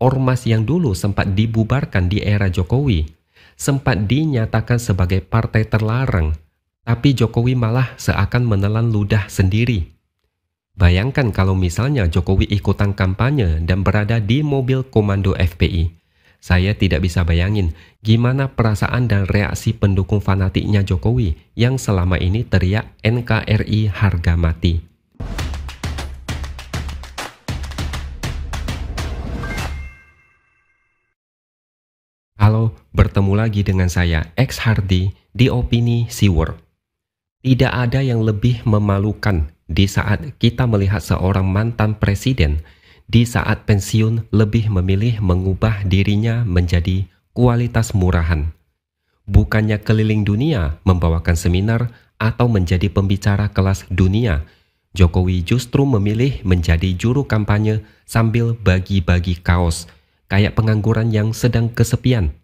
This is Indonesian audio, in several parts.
ormas yang dulu sempat dibubarkan di era Jokowi, sempat dinyatakan sebagai partai terlarang, tapi Jokowi malah seakan menelan ludah sendiri. Bayangkan kalau misalnya Jokowi ikutan kampanye dan berada di mobil komando FPI. Saya tidak bisa bayangin gimana perasaan dan reaksi pendukung fanatiknya Jokowi yang selama ini teriak NKRI harga mati. bertemu lagi dengan saya, X Hardy, di Opini Seaworld. Tidak ada yang lebih memalukan di saat kita melihat seorang mantan presiden di saat pensiun lebih memilih mengubah dirinya menjadi kualitas murahan. Bukannya keliling dunia membawakan seminar atau menjadi pembicara kelas dunia, Jokowi justru memilih menjadi juru kampanye sambil bagi-bagi kaos, kayak pengangguran yang sedang kesepian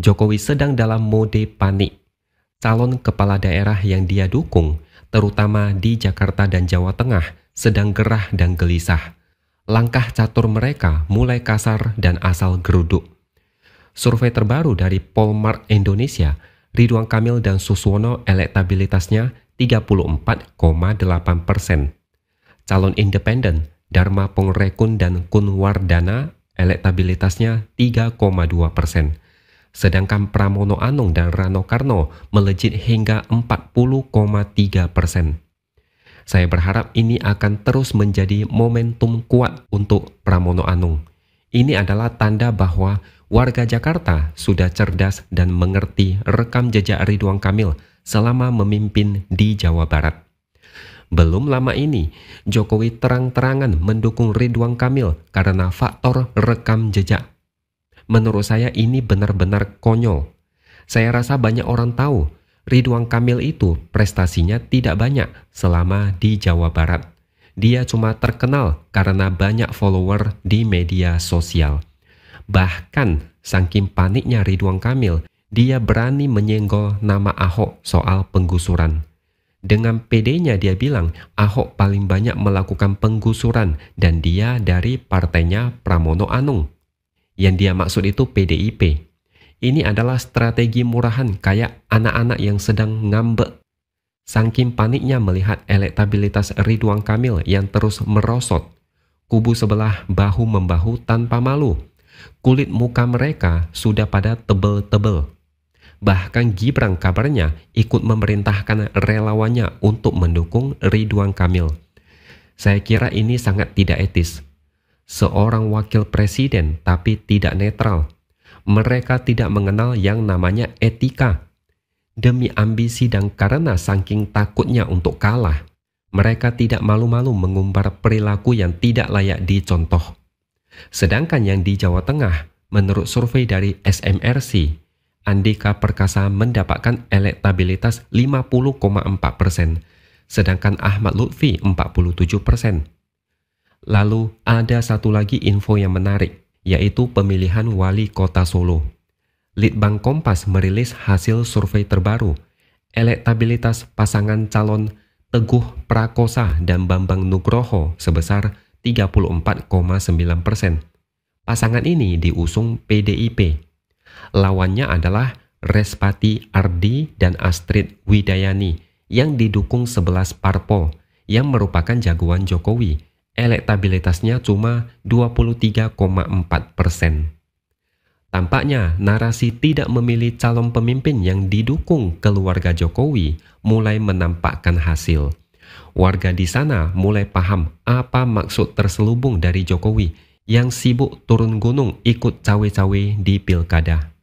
Jokowi sedang dalam mode panik. Calon kepala daerah yang dia dukung, terutama di Jakarta dan Jawa Tengah, sedang gerah dan gelisah. Langkah catur mereka mulai kasar dan asal geruduk. Survei terbaru dari Polmark Indonesia, Ridwan Kamil dan Suswono elektabilitasnya 34,8 persen. Calon independen Dharma Pongrekun dan Kunwardana elektabilitasnya 3,2 persen sedangkan Pramono Anung dan Rano Karno melejit hingga 40,3 persen. Saya berharap ini akan terus menjadi momentum kuat untuk Pramono Anung. Ini adalah tanda bahwa warga Jakarta sudah cerdas dan mengerti rekam jejak Ridwan Kamil selama memimpin di Jawa Barat. Belum lama ini, Jokowi terang-terangan mendukung Ridwan Kamil karena faktor rekam jejak Menurut saya ini benar-benar konyol. Saya rasa banyak orang tahu Ridwan Kamil itu prestasinya tidak banyak selama di Jawa Barat. Dia cuma terkenal karena banyak follower di media sosial. Bahkan saking paniknya Ridwan Kamil, dia berani menyenggol nama Ahok soal penggusuran. Dengan PD-nya dia bilang Ahok paling banyak melakukan penggusuran dan dia dari partainya Pramono Anung. Yang dia maksud itu PDIP. Ini adalah strategi murahan kayak anak-anak yang sedang ngambek. Saking paniknya melihat elektabilitas Ridwan Kamil yang terus merosot. Kubu sebelah bahu-membahu tanpa malu. Kulit muka mereka sudah pada tebel-tebel. Bahkan Gibran kabarnya ikut memerintahkan relawannya untuk mendukung Ridwan Kamil. Saya kira ini sangat tidak etis seorang wakil presiden tapi tidak netral. Mereka tidak mengenal yang namanya etika. Demi ambisi dan karena saking takutnya untuk kalah, mereka tidak malu-malu mengumbar perilaku yang tidak layak dicontoh. Sedangkan yang di Jawa Tengah, menurut survei dari SMRC, Andika Perkasa mendapatkan elektabilitas 50,4 persen, sedangkan Ahmad Lutfi 47 persen. Lalu ada satu lagi info yang menarik, yaitu pemilihan wali kota Solo. Litbang Kompas merilis hasil survei terbaru, elektabilitas pasangan calon Teguh Prakosa dan Bambang Nugroho sebesar 34,9 persen. Pasangan ini diusung PDIP. Lawannya adalah Respati Ardi dan Astrid Widayani yang didukung 11 parpol yang merupakan jagoan Jokowi elektabilitasnya cuma 23,4 persen. Tampaknya narasi tidak memilih calon pemimpin yang didukung keluarga Jokowi mulai menampakkan hasil. Warga di sana mulai paham apa maksud terselubung dari Jokowi yang sibuk turun gunung ikut cawe-cawe di pilkada.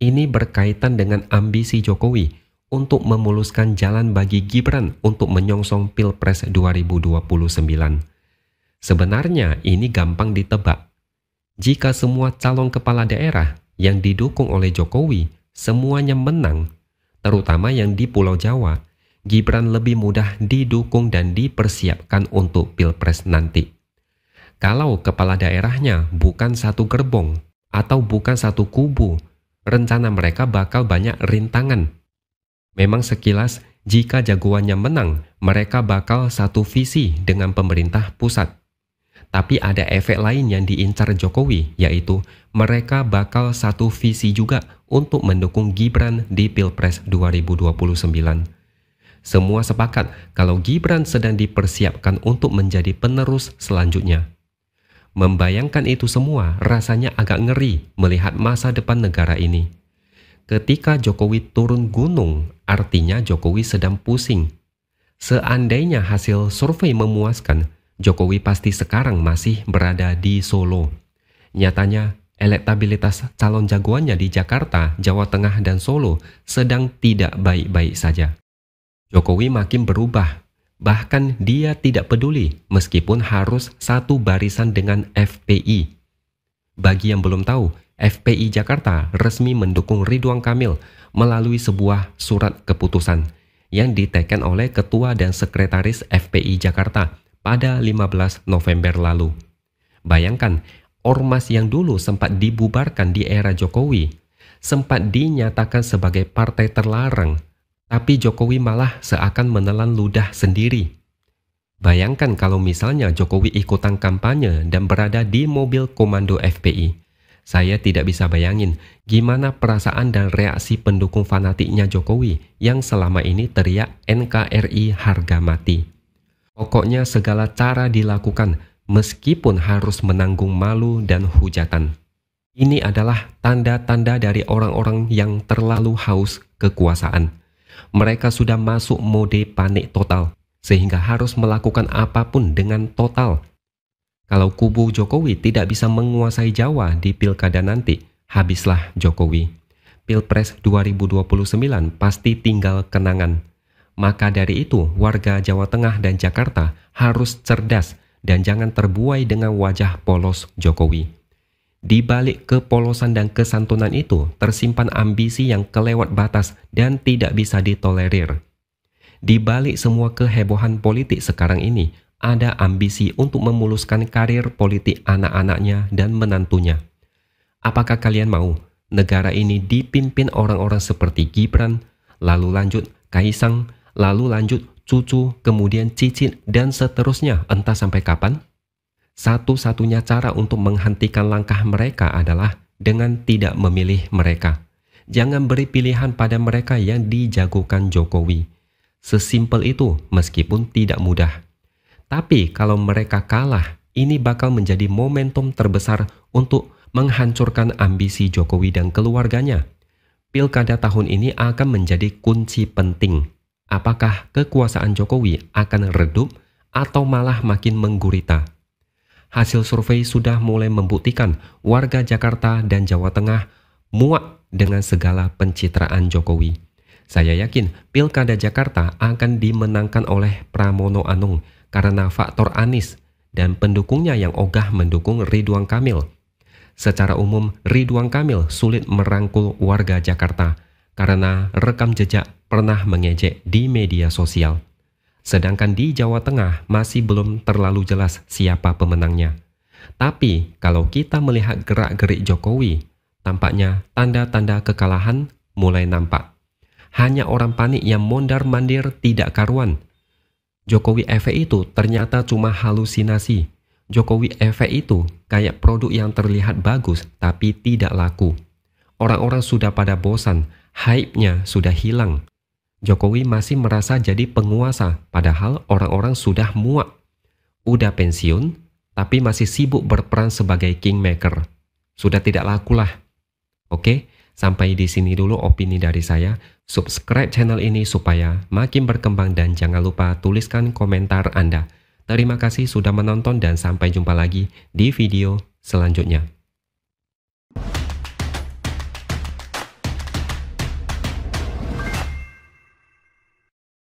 Ini berkaitan dengan ambisi Jokowi untuk memuluskan jalan bagi Gibran untuk menyongsong Pilpres 2029 Sebenarnya ini gampang ditebak. Jika semua calon kepala daerah yang didukung oleh Jokowi semuanya menang, terutama yang di Pulau Jawa, Gibran lebih mudah didukung dan dipersiapkan untuk pilpres nanti. Kalau kepala daerahnya bukan satu gerbong atau bukan satu kubu, rencana mereka bakal banyak rintangan. Memang sekilas, jika jagoannya menang, mereka bakal satu visi dengan pemerintah pusat. Tapi ada efek lain yang diincar Jokowi, yaitu mereka bakal satu visi juga untuk mendukung Gibran di Pilpres 2029. Semua sepakat kalau Gibran sedang dipersiapkan untuk menjadi penerus selanjutnya. Membayangkan itu semua rasanya agak ngeri melihat masa depan negara ini. Ketika Jokowi turun gunung, artinya Jokowi sedang pusing. Seandainya hasil survei memuaskan, Jokowi pasti sekarang masih berada di Solo. Nyatanya, elektabilitas calon jagoannya di Jakarta, Jawa Tengah, dan Solo sedang tidak baik-baik saja. Jokowi makin berubah, bahkan dia tidak peduli meskipun harus satu barisan dengan FPI. Bagi yang belum tahu, FPI Jakarta resmi mendukung Ridwan Kamil melalui sebuah surat keputusan yang diteken oleh Ketua dan Sekretaris FPI Jakarta, pada 15 November lalu. Bayangkan, ormas yang dulu sempat dibubarkan di era Jokowi, sempat dinyatakan sebagai partai terlarang, tapi Jokowi malah seakan menelan ludah sendiri. Bayangkan kalau misalnya Jokowi ikutan kampanye dan berada di mobil komando FPI. Saya tidak bisa bayangin gimana perasaan dan reaksi pendukung fanatiknya Jokowi yang selama ini teriak NKRI harga mati. Pokoknya segala cara dilakukan meskipun harus menanggung malu dan hujatan. Ini adalah tanda-tanda dari orang-orang yang terlalu haus kekuasaan. Mereka sudah masuk mode panik total, sehingga harus melakukan apapun dengan total. Kalau kubu Jokowi tidak bisa menguasai Jawa di pilkada nanti, habislah Jokowi. Pilpres 2029 pasti tinggal kenangan. Maka dari itu, warga Jawa Tengah dan Jakarta harus cerdas dan jangan terbuai dengan wajah polos Jokowi. Di balik kepolosan dan kesantunan itu, tersimpan ambisi yang kelewat batas dan tidak bisa ditolerir. Di balik semua kehebohan politik sekarang ini, ada ambisi untuk memuluskan karir politik anak-anaknya dan menantunya. Apakah kalian mau negara ini dipimpin orang-orang seperti Gibran, lalu lanjut Kaisang, lalu lanjut cucu, kemudian cicit, dan seterusnya entah sampai kapan? Satu-satunya cara untuk menghentikan langkah mereka adalah dengan tidak memilih mereka. Jangan beri pilihan pada mereka yang dijagokan Jokowi. Sesimpel itu meskipun tidak mudah. Tapi kalau mereka kalah, ini bakal menjadi momentum terbesar untuk menghancurkan ambisi Jokowi dan keluarganya. Pilkada tahun ini akan menjadi kunci penting Apakah kekuasaan Jokowi akan redup atau malah makin menggurita? Hasil survei sudah mulai membuktikan warga Jakarta dan Jawa Tengah muak dengan segala pencitraan Jokowi. Saya yakin Pilkada Jakarta akan dimenangkan oleh Pramono Anung karena faktor Anies dan pendukungnya yang ogah mendukung Ridwan Kamil. Secara umum, Ridwan Kamil sulit merangkul warga Jakarta karena rekam jejak pernah mengejek di media sosial. Sedangkan di Jawa Tengah masih belum terlalu jelas siapa pemenangnya. Tapi kalau kita melihat gerak-gerik Jokowi, tampaknya tanda-tanda kekalahan mulai nampak. Hanya orang panik yang mondar-mandir tidak karuan. Jokowi efek itu ternyata cuma halusinasi. Jokowi efek itu kayak produk yang terlihat bagus tapi tidak laku. Orang-orang sudah pada bosan, hype-nya sudah hilang. Jokowi masih merasa jadi penguasa, padahal orang-orang sudah muak. Udah pensiun, tapi masih sibuk berperan sebagai kingmaker. Sudah tidak lakulah. Oke, sampai di sini dulu opini dari saya. Subscribe channel ini supaya makin berkembang dan jangan lupa tuliskan komentar Anda. Terima kasih sudah menonton dan sampai jumpa lagi di video selanjutnya.